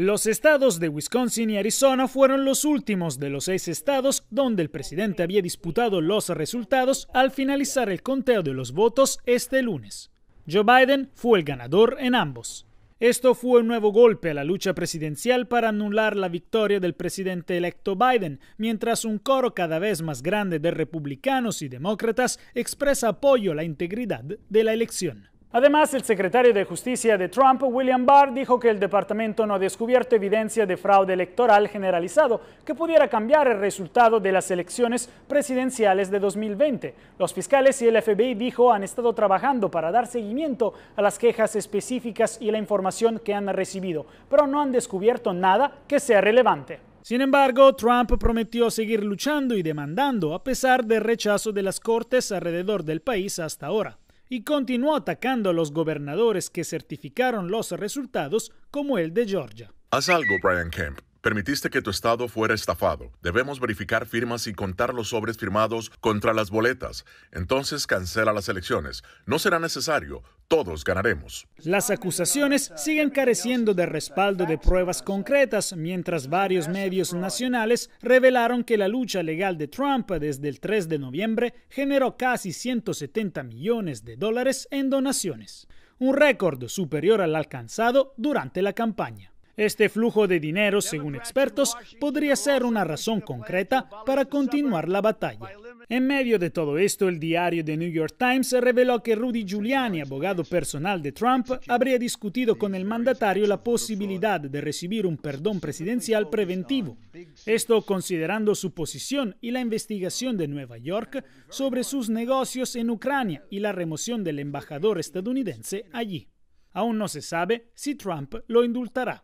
Los estados de Wisconsin y Arizona fueron los últimos de los seis estados donde el presidente había disputado los resultados al finalizar el conteo de los votos este lunes. Joe Biden fue el ganador en ambos. Esto fue un nuevo golpe a la lucha presidencial para anular la victoria del presidente electo Biden, mientras un coro cada vez más grande de republicanos y demócratas expresa apoyo a la integridad de la elección. Además, el secretario de Justicia de Trump, William Barr, dijo que el departamento no ha descubierto evidencia de fraude electoral generalizado que pudiera cambiar el resultado de las elecciones presidenciales de 2020. Los fiscales y el FBI dijo han estado trabajando para dar seguimiento a las quejas específicas y la información que han recibido, pero no han descubierto nada que sea relevante. Sin embargo, Trump prometió seguir luchando y demandando a pesar del rechazo de las cortes alrededor del país hasta ahora y continuó atacando a los gobernadores que certificaron los resultados como el de Georgia. Haz algo, Brian Kemp. Permitiste que tu estado fuera estafado. Debemos verificar firmas y contar los sobres firmados contra las boletas. Entonces cancela las elecciones. No será necesario. Todos ganaremos. Las acusaciones siguen careciendo de respaldo de pruebas concretas, mientras varios medios nacionales revelaron que la lucha legal de Trump desde el 3 de noviembre generó casi 170 millones de dólares en donaciones, un récord superior al alcanzado durante la campaña. Este flujo de dinero, según expertos, podría ser una razón concreta para continuar la batalla. En medio de todo esto, el diario The New York Times reveló que Rudy Giuliani, abogado personal de Trump, habría discutido con el mandatario la posibilidad de recibir un perdón presidencial preventivo. Esto considerando su posición y la investigación de Nueva York sobre sus negocios en Ucrania y la remoción del embajador estadounidense allí. Aún no se sabe si Trump lo indultará.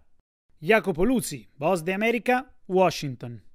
Jacopo Luzzi, Boss di America, Washington.